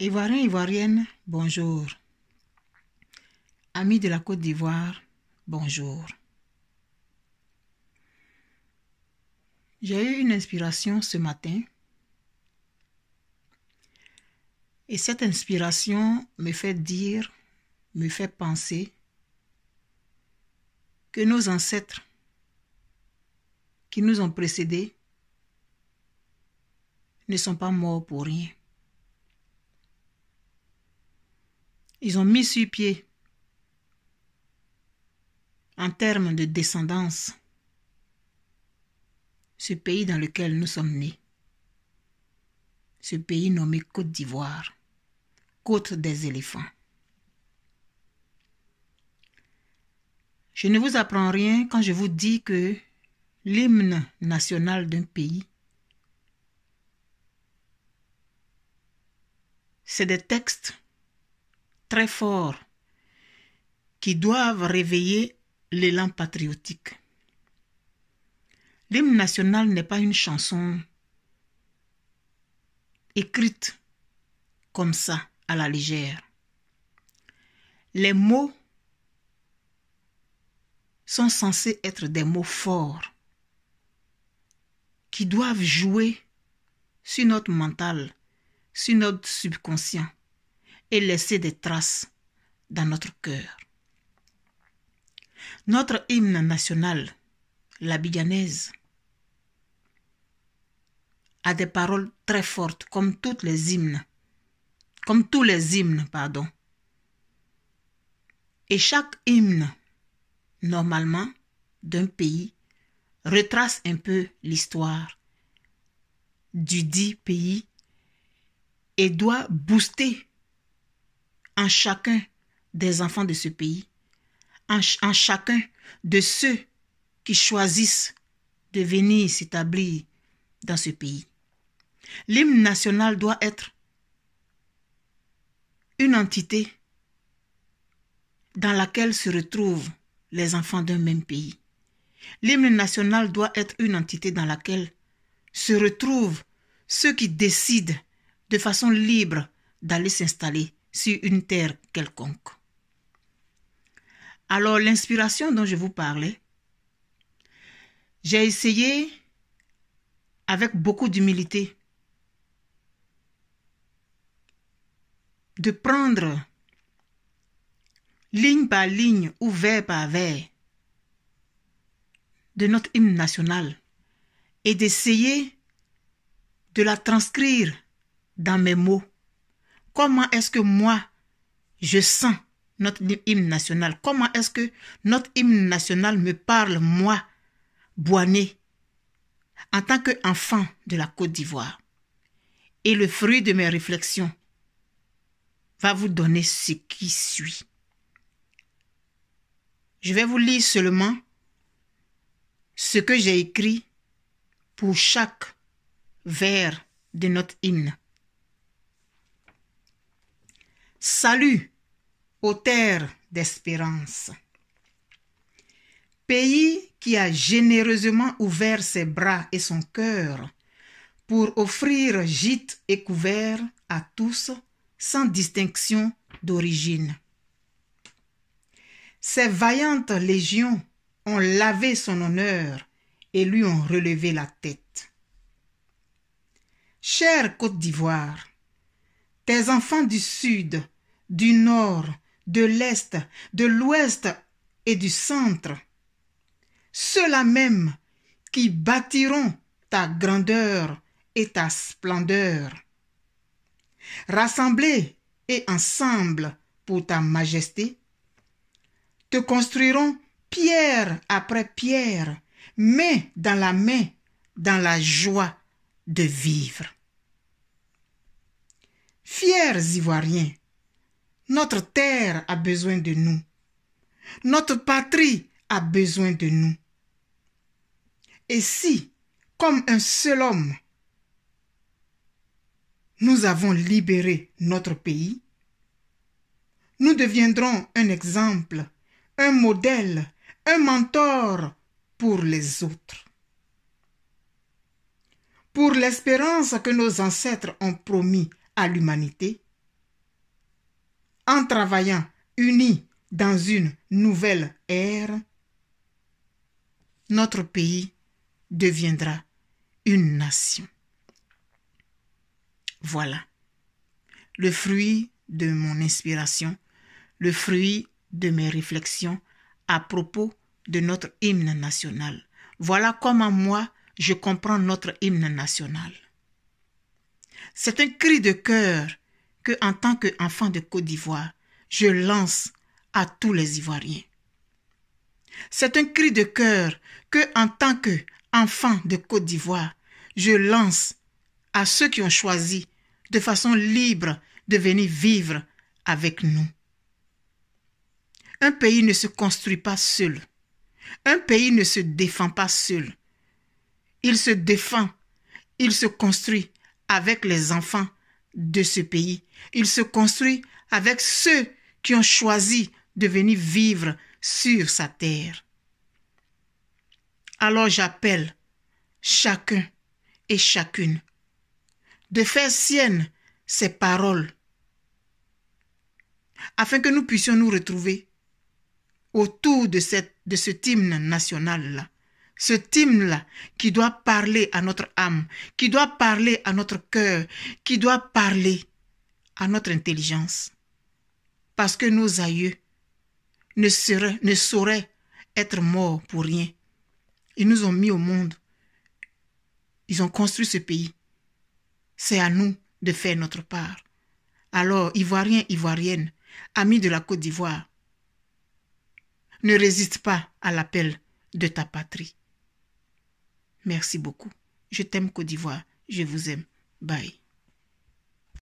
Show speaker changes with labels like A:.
A: Ivoiriens, Ivoiriennes, bonjour. Amis de la Côte d'Ivoire, bonjour. J'ai eu une inspiration ce matin et cette inspiration me fait dire, me fait penser que nos ancêtres qui nous ont précédés ne sont pas morts pour rien. Ils ont mis sur pied, en termes de descendance, ce pays dans lequel nous sommes nés, ce pays nommé Côte d'Ivoire, Côte des éléphants. Je ne vous apprends rien quand je vous dis que l'hymne national d'un pays, c'est des textes très forts qui doivent réveiller l'élan patriotique. L'hymne national n'est pas une chanson écrite comme ça, à la légère. Les mots sont censés être des mots forts qui doivent jouer sur notre mental, sur notre subconscient, et laisser des traces dans notre cœur. Notre hymne national, la biganaise, a des paroles très fortes, comme toutes les hymnes, comme tous les hymnes, pardon. Et chaque hymne, normalement, d'un pays, retrace un peu l'histoire du dit pays et doit booster en chacun des enfants de ce pays, en, chacun de ceux qui choisissent de venir s'établir dans ce pays. L'hymne national doit être une entité dans laquelle se retrouvent les enfants d'un même pays. L'hymne national doit être une entité dans laquelle se retrouvent ceux qui décident de façon libre d'aller s'installer sur une terre quelconque. Alors l'inspiration dont je vous parlais, j'ai essayé avec beaucoup d'humilité de prendre ligne par ligne ou vers par vers de notre hymne national et d'essayer de la transcrire dans mes mots Comment est-ce que moi, je sens notre hymne national Comment est-ce que notre hymne national me parle, moi, Boané, en tant qu'enfant de la Côte d'Ivoire Et le fruit de mes réflexions va vous donner ce qui suit. Je vais vous lire seulement ce que j'ai écrit pour chaque vers de notre hymne. Salut, terre d'espérance. Pays qui a généreusement ouvert ses bras et son cœur pour offrir gîte et couvert à tous sans distinction d'origine. Ses vaillantes légions ont lavé son honneur et lui ont relevé la tête. Chère Côte d'Ivoire, tes enfants du Sud du nord, de l'est, de l'ouest et du centre. Ceux-là même qui bâtiront ta grandeur et ta splendeur. Rassemblés et ensemble pour ta majesté, te construiront pierre après pierre, mais dans la main, dans la joie de vivre. Fiers Ivoiriens, notre terre a besoin de nous. Notre patrie a besoin de nous. Et si, comme un seul homme, nous avons libéré notre pays, nous deviendrons un exemple, un modèle, un mentor pour les autres. Pour l'espérance que nos ancêtres ont promis à l'humanité, en travaillant unis dans une nouvelle ère, notre pays deviendra une nation. Voilà le fruit de mon inspiration, le fruit de mes réflexions à propos de notre hymne national. Voilà comment moi je comprends notre hymne national. C'est un cri de cœur que en tant qu'enfant de Côte d'Ivoire, je lance à tous les Ivoiriens. C'est un cri de cœur que en tant qu'enfant de Côte d'Ivoire, je lance à ceux qui ont choisi de façon libre de venir vivre avec nous. Un pays ne se construit pas seul. Un pays ne se défend pas seul. Il se défend, il se construit avec les enfants de ce pays. Il se construit avec ceux qui ont choisi de venir vivre sur sa terre. Alors j'appelle chacun et chacune de faire sienne ces paroles afin que nous puissions nous retrouver autour de, cette, de cet hymne national-là ce hymne-là qui doit parler à notre âme, qui doit parler à notre cœur, qui doit parler à notre intelligence. Parce que nos aïeux ne, ne sauraient être morts pour rien. Ils nous ont mis au monde. Ils ont construit ce pays. C'est à nous de faire notre part. Alors, Ivoiriens, Ivoirienne, amis de la Côte d'Ivoire, ne résiste pas à l'appel de ta patrie. Merci beaucoup. Je t'aime Côte d'Ivoire. Je vous aime. Bye.